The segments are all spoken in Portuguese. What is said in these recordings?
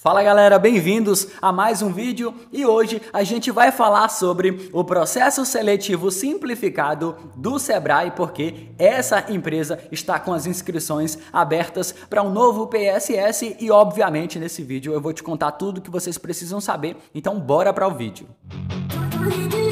Fala galera, bem-vindos a mais um vídeo e hoje a gente vai falar sobre o processo seletivo simplificado do Sebrae, porque essa empresa está com as inscrições abertas para um novo PSS e, obviamente, nesse vídeo eu vou te contar tudo que vocês precisam saber. Então, bora para o vídeo. Música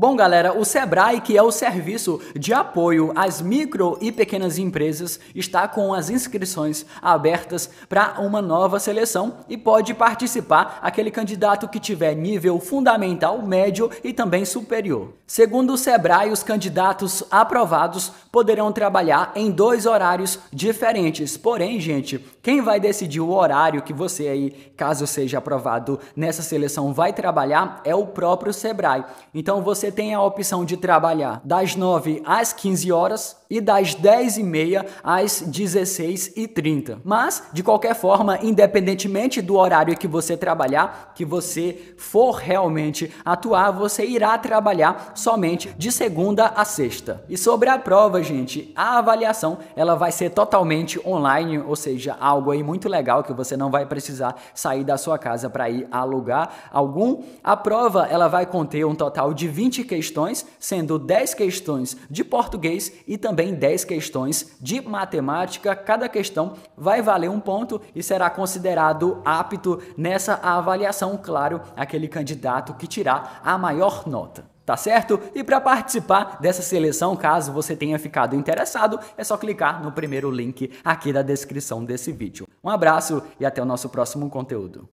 Bom, galera, o Sebrae, que é o serviço de apoio às micro e pequenas empresas, está com as inscrições abertas para uma nova seleção e pode participar aquele candidato que tiver nível fundamental, médio e também superior. Segundo o Sebrae, os candidatos aprovados poderão trabalhar em dois horários diferentes. Porém, gente, quem vai decidir o horário que você aí, caso seja aprovado nessa seleção, vai trabalhar é o próprio Sebrae. Então você você tem a opção de trabalhar das 9 às 15 horas e das 10 e meia às 16 e 30. Mas, de qualquer forma, independentemente do horário que você trabalhar, que você for realmente atuar, você irá trabalhar somente de segunda a sexta. E sobre a prova, gente, a avaliação ela vai ser totalmente online, ou seja, algo aí muito legal que você não vai precisar sair da sua casa para ir alugar algum. A prova ela vai conter um total de 20 20 questões, sendo 10 questões de português e também 10 questões de matemática. Cada questão vai valer um ponto e será considerado apto nessa avaliação, claro, aquele candidato que tirar a maior nota tá certo? E para participar dessa seleção, caso você tenha ficado interessado, é só clicar no primeiro link aqui da descrição desse vídeo. Um abraço e até o nosso próximo conteúdo.